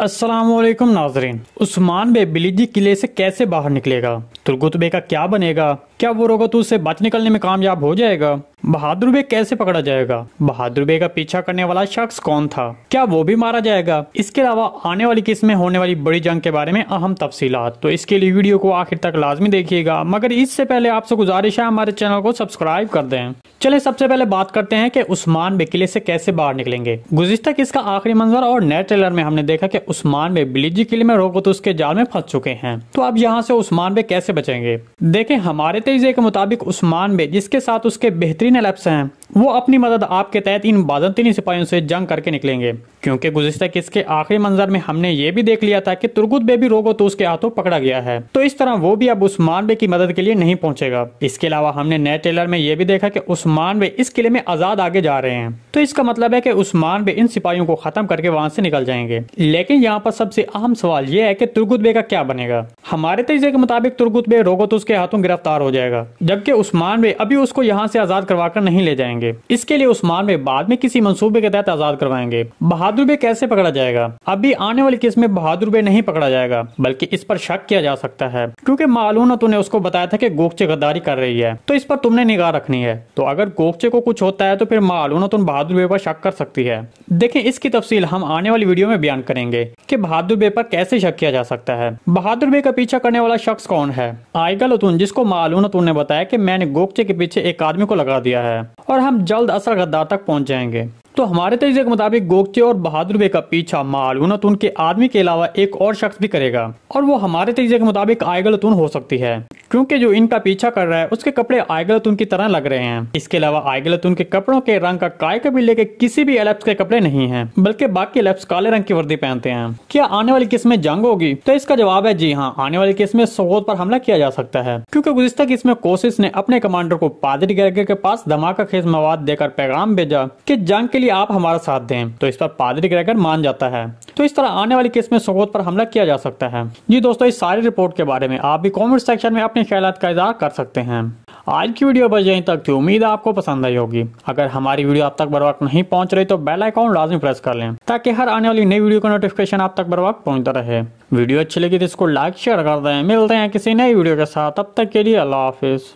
असलम नाजरीन उस्मान बे बिलीजी किले से कैसे बाहर निकलेगा तुर्गुतबे का क्या बनेगा क्या वो रोगा तो उससे बच निकलने में कामयाब हो जाएगा बहादुर बेग कैसे पकड़ा जाएगा बहादुर बेग का पीछा करने वाला शख्स कौन था क्या वो भी मारा जाएगा इसके अलावा आने वाली किस में होने वाली बड़ी जंग के बारे में अहम तफसीलात तो इसके लिए वीडियो को आखिर तक लाजमी देखिएगा मगर इससे पहले आपसे गुजारिश है हमारे चैनल को सब्सक्राइब कर दें चले सबसे पहले बात करते हैं की उस्मान बे किले से कैसे बाहर निकलेंगे गुजशत किसका आखिरी मंजर और नए ट्रेलर में हमने देखा की उस्मान बे बिलीजी किले में रोको तो उसके जाल में फंस चुके हैं तो अब यहाँ से उस्मान बे कैसे बचेंगे देखें हमारे तो मुतजे के मुताबिक उस्मान बे जिसके साथ उसके बेहतरीन एलप्स हैं वो अपनी मदद आपके तहत इन बाजनतीनी सिपाहियों से जंग करके निकलेंगे क्योंकि गुजशत के आखिरी मंजर में हमने ये भी देख लिया था कि तुर्गुत बेबी रोगो तो उसके हाथों पकड़ा गया है तो इस तरह वो भी अब उस्मान बे की मदद के लिए नहीं पहुंचेगा इसके अलावा हमने नए ट्रेलर में यह भी देखा कि उस्मान बे इस किले में आजाद आगे जा रहे हैं तो इसका मतलब है कि उस्मान बे इन सिपाहियों को खत्म करके वहां से निकल जाएंगे लेकिन यहाँ पर सबसे अहम सवाल यह है की तुर्गुत बे का क्या बनेगा हमारे तरीके के मुताबिक तुर्गुत बे रोगो तो उसके हाथों गिरफ्तार हो जाएगा जबकि उस्मान बे अभी उसको यहाँ से आजाद कर नहीं ले जाएंगे इसके लिए उस्मान बे बाद में किसी मनसूबे के तहत आजाद करवाएंगे बहादुर बहादुर बे कैसे पकड़ा जाएगा अभी आने वाली किस्त में बहादुर बे नहीं पकड़ा जाएगा बल्कि इस पर शक किया जा सकता है क्योंकि ना ने उसको बताया था कि गोगचे गद्दारी कर रही है तो इस पर तुमने निगाह रखनी है तो अगर गोगचे को कुछ होता है तो फिर तुम बहादुर बे पर शक कर सकती है देखे इसकी तफसील हम आने वाली वीडियो में बयान करेंगे की बहादुर बे पर कैसे शक किया जा सकता है बहादुर बे का पीछा करने वाला शख्स कौन है आयगल उतुन जिसको ना ने बताया की मैंने गोगचे के पीछे एक आदमी को लगा दिया है और हम जल्द असल गद्दार तक पहुँच जाएंगे तो हमारे तरीके तो के मुताबिक गोगचे और बहादुर बे का पीछा मालूनत उनके आदमी के अलावा एक और शख्स भी करेगा और वो हमारे तरीके तो के मुताबिक आयगलतून हो सकती है क्योंकि जो इनका पीछा कर रहा है उसके कपड़े आयगलतून की तरह लग रहे हैं इसके अलावा आयगलतून के कपड़ों के रंग का काय कभी लेके किसी भी एलेप्स के कपड़े नहीं है बल्कि बाकी एलेप्स काले रंग की वर्दी पहनते हैं क्या आने वाली किस्में जंग होगी तो इसका जवाब है जी हाँ आने वाली में सोगोद पर हमला किया जा सकता है क्यूँकी गुजस्ता किस्म कोशिश ने अपने कमांडर को पादरी गैगर के पास धमाका खेज मवाद देकर पैगाम भेजा की जंग के लिए आप हमारा साथ दें तो इस पर पादरी गैगर मान जाता है तो इस तरह आने वाली में सोगोद पर हमला किया जा सकता है जी दोस्तों इस सारी रिपोर्ट के बारे में आप भी कॉमेंट सेक्शन में अपने अपने ख्याल का इजहार कर सकते हैं आज की वीडियो बस यहीं तक थी उम्मीद आपको पसंद आई होगी अगर हमारी वीडियो आप तक बर वक्त नहीं पहुंच रही तो बेल आइकॉन लाजमी प्रेस कर लें ताकि हर आने वाली नई वीडियो का नोटिफिकेशन आप तक बर वक्त पहुंचता रहे वीडियो अच्छी लगी तो इसको लाइक शेयर कर दें मिलते हैं किसी नई वीडियो के साथ अब तक के लिए अल्लाह हाफिज़